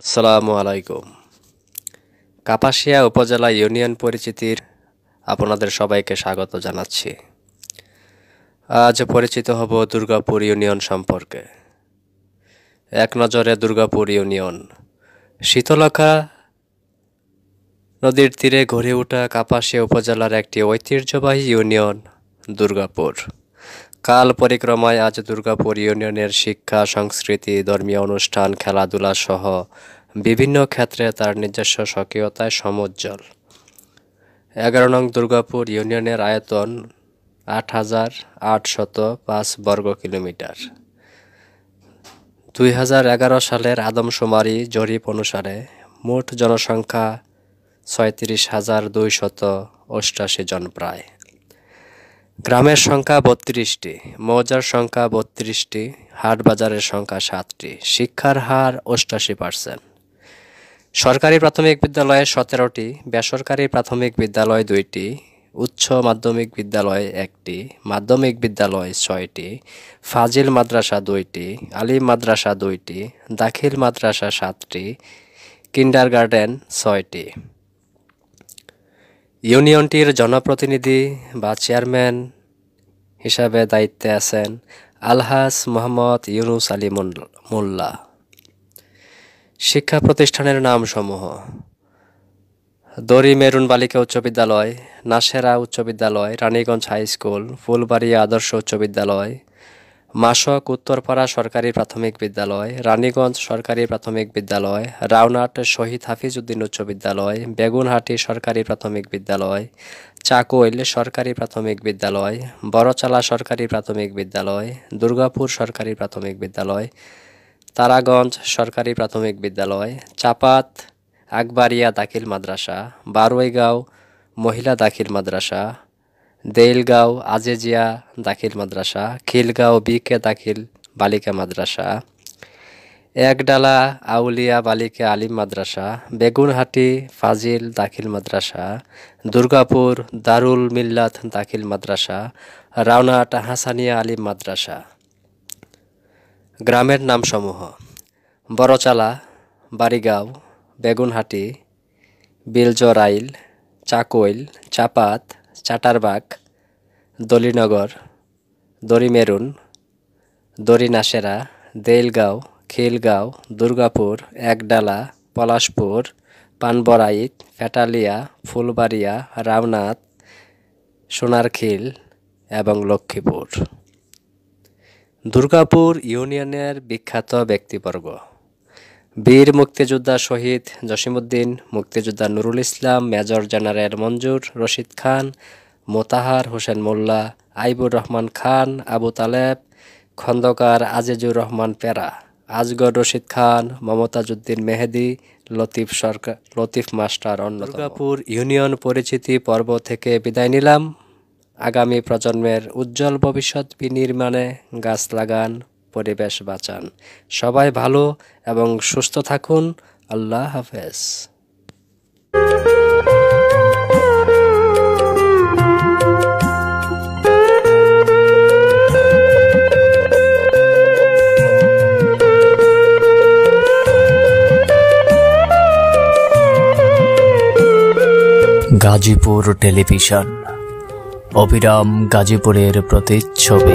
আসসালামু আলাইকুম কাপাসিয়া উপজেলা ইউনিয়ন পরিচিতির আপনাদের সবাইকে স্বাগত জানাচ্ছি আজ পরিচিত হব দুর্গাপুর ইউনিয়ন সম্পর্কে এক নজরে দুর্গাপুর ইউনিয়ন শীতলক্ষা নদীর তীরে ঘুরে ওঠা কাপাসিয়া উপজেলার একটি ঐতিহ্যবাহী ইউনিয়ন দুর্গাপুর কাল পরিক্রমায় আজ দুর্গাপুর ইউনিয়নের শিক্ষা সংস্কৃতি ধর্মীয় অনুষ্ঠান খেলাধুলা সহ বিভিন্ন ক্ষেত্রে তার নিজস্ব স্বকীয়তায় সমজ্জ্বল এগারো নং দুর্গাপুর ইউনিয়নের আয়তন আট হাজার আটশত পাঁচ বর্গ কিলোমিটার দুই হাজার এগারো সালের আদমশুমারি জরিপ অনুসারে মোট জনসংখ্যা ছয়ত্রিশ হাজার দুইশত অষ্টাশি জন প্রায় গ্রামের সংখ্যা বত্রিশটি মৌজার সংখ্যা বত্রিশটি হাট বাজারের সংখ্যা সাতটি শিক্ষার হার অষ্টাশি পার্সেন্ট সরকারি প্রাথমিক বিদ্যালয়ে সতেরোটি বেসরকারি প্রাথমিক বিদ্যালয় দুইটি উচ্চ মাধ্যমিক বিদ্যালয় একটি মাধ্যমিক বিদ্যালয় ছয়টি ফাজিল মাদ্রাসা দুইটি আলী মাদ্রাসা দুইটি দাখিল মাদ্রাসা সাতটি কিন্ডারগার্ডেন ছয়টি ইউনিয়নটির জনপ্রতিনিধি বা চেয়ারম্যান হিসাবে দায়িত্বে আছেন আলহাজ মোহাম্মদ ইউনুস আলী মোল্লা শিক্ষা প্রতিষ্ঠানের নামসমূহ দরি মেরুন বালিকা উচ্চ বিদ্যালয় নাসেরা উচ্চ বিদ্যালয় রানীগঞ্জ হাই স্কুল ফুলবাড়িয়া আদর্শ উচ্চ বিদ্যালয় মাসক উত্তরপাড়া সরকারি প্রাথমিক বিদ্যালয় রানীগঞ্জ সরকারি প্রাথমিক বিদ্যালয় রাউনাট শহীদ হাফিজ উদ্দিন উচ্চ বিদ্যালয় বেগুনহাটি সরকারি প্রাথমিক বিদ্যালয় চাকোইল সরকারি প্রাথমিক বিদ্যালয় বড়চালা সরকারি প্রাথমিক বিদ্যালয় দুর্গাপুর সরকারি প্রাথমিক বিদ্যালয় তারাগঞ্জ সরকারি প্রাথমিক বিদ্যালয় চাপাত আকবারিয়া দাখিল মাদ্রাসা বারুইগাঁও মহিলা দাখিল মাদ্রাসা দেইলগাঁও আজিজিয়া দাখিল মাদ্রাসা খিলগাঁও বিকে দাখিল বালিকা মাদ্রাসা একডালা আউলিয়া বালিকা আলিম মাদ্রাসা বেগুনহাটি ফাজিল দাখিল মাদ্রাসা দুর্গাপুর দারুল মিল্লাত দাখিল মাদ্রাসা রাওনাট হাসানিয়া আলিম মাদ্রাসা গ্রামের নামসমূহ বড়চালা বাড়িগাঁও বেগুনহাটি বিলজরাইল চাকইল চাপাত চাটারবাগ দলিনগর দরি নাসেরা দেলগাঁও খিলগাঁও দুর্গাপুর একডালা পলাশপুর পানবরাইত ফেটালিয়া ফুলবাড়িয়া রামনাথ সোনারখিল এবং লক্ষ্মীপুর দুর্গাপুর ইউনিয়নের বিখ্যাত ব্যক্তিবর্গ বীর মুক্তিযোদ্ধা শহীদ জসিমুদ্দিন মুক্তিযোদ্ধা নুরুল ইসলাম মেজর জেনারেল মঞ্জুর রশিদ খান মোতাহার হোসেন মোল্লা আইবুর রহমান খান আবু তালেব খন্দকার আজিজুর রহমান পেরা আজগর রশিদ খান মমতাজুদ্দিন মেহেদি লতিফ সরকার লতিফ মাস্টার দুর্গাপুর ইউনিয়ন পরিচিতি পর্ব থেকে বিদায় নিলাম আগামী প্রজন্মের উজ্জ্বল ভবিষ্যৎ বিনির্মাণে গাছ লাগান পরিবেশ বাঁচান সবাই ভালো এবং সুস্থ থাকুন আল্লাহ হাফেজ গাজীপুর টেলিভিশন অবিরাম গাজীপুরের প্রতিচ্ছবি